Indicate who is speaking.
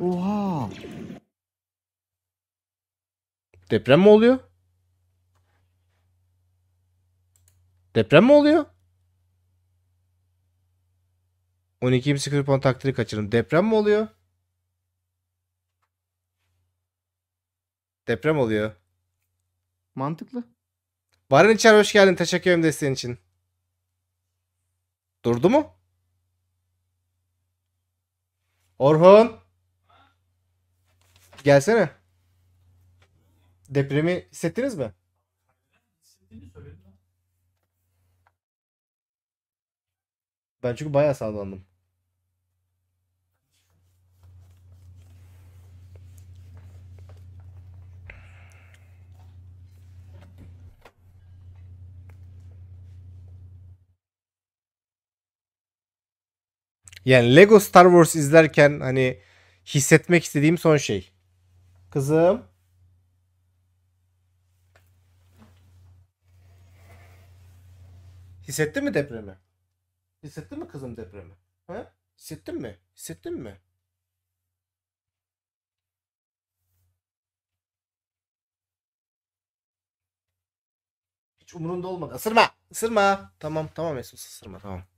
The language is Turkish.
Speaker 1: Oha. Deprem mi oluyor?
Speaker 2: Deprem mi oluyor? 12.00 puan takdiri kaçırdım. Deprem mi oluyor? Deprem oluyor. Mantıklı. Barın İçer hoş geldin. Teşekkür ederim desteğin için. Durdu mu? Orhun. Gelsene. Depremi hissettiniz
Speaker 3: mi? Ben çünkü bayağı sağlandım.
Speaker 2: Yani Lego Star Wars izlerken hani hissetmek istediğim son şey. Kızım. Hissettin mi depremi?
Speaker 1: Hissettin mi kızım depremi? He? Hissettin mi? Hissettin mi?
Speaker 2: Hiç umurunda olmadı. Isırma. Isırma. Tamam tamam Mesut ısırma tamam.